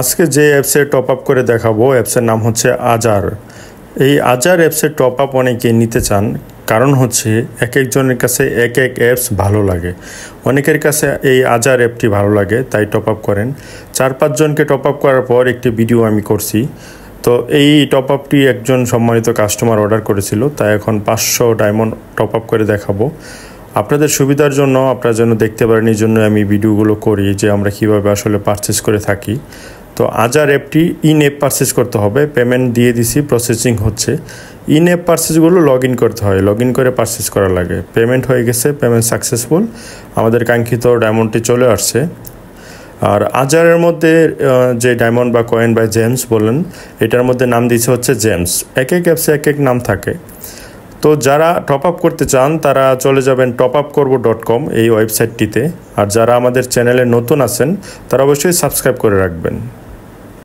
আজকে যে অ্যাপসে টপ আপ করে দেখাবো অ্যাপসের নাম হচ্ছে আজার এই আজার অ্যাপসে টপ আপ অনেকে নিতে চান কারণ হচ্ছে এক একজনের কাছে এক এক অ্যাপস ভালো লাগে অনেকের কাছে এই আজার অ্যাপটি ভালো লাগে তাই টপ আপ করেন চার পাঁচজনকে টপ আপ করার পর একটি ভিডিও আমি করছি তো এই টপ আপটি একজন সম্মানিত কাস্টমার অর্ডার করেছিল তাই এখন পাঁচশো ডায়মন্ড টপ আপ করে দেখাবো আপনাদের সুবিধার জন্য আপনারা যেন দেখতে পারেন এই জন্য আমি ভিডিওগুলো করি যে আমরা কীভাবে আসলে পারচেস করে থাকি তো আজার অ্যাপটি ইন অ্যাপ পারচেস করতে হবে পেমেন্ট দিয়ে দিছি প্রসেসিং হচ্ছে ইন অ্যাপ পারচেসগুলো লগ ইন করতে হয় লগ ইন করে পারচেস করা লাগে পেমেন্ট হয়ে গেছে পেমেন্ট সাকসেসফুল আমাদের কাঙ্ক্ষিত ডায়মন্ডটি চলে আসছে আর আজারের মধ্যে যে ডায়মন্ড বা কয়েন বা জেমস বলেন এটার মধ্যে নাম দিয়েছে হচ্ছে জেমস এক এক অ্যাপসে এক এক নাম থাকে তো যারা টপ আপ করতে চান তারা চলে যাবেন টপ আপ করবো ডট কম এই ওয়েবসাইটটিতে আর যারা আমাদের চ্যানেলে নতুন আছেন তারা অবশ্যই সাবস্ক্রাইব করে রাখবেন